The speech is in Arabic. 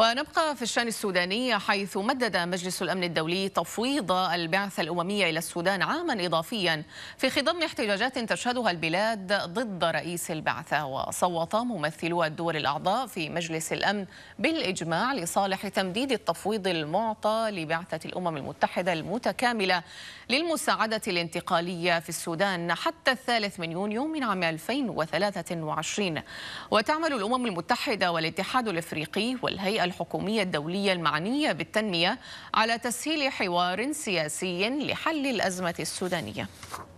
ونبقى في الشان السوداني حيث مدد مجلس الأمن الدولي تفويض البعثة الأممية إلى السودان عاما إضافيا في خضم احتجاجات تشهدها البلاد ضد رئيس البعثة وصوت ممثلو الدول الأعضاء في مجلس الأمن بالإجماع لصالح تمديد التفويض المعطى لبعثة الأمم المتحدة المتكاملة للمساعدة الانتقالية في السودان حتى الثالث من يونيو من عام 2023 وتعمل الأمم المتحدة والاتحاد الإفريقي والهيئة الحكومية الدولية المعنية بالتنمية على تسهيل حوار سياسي لحل الأزمة السودانية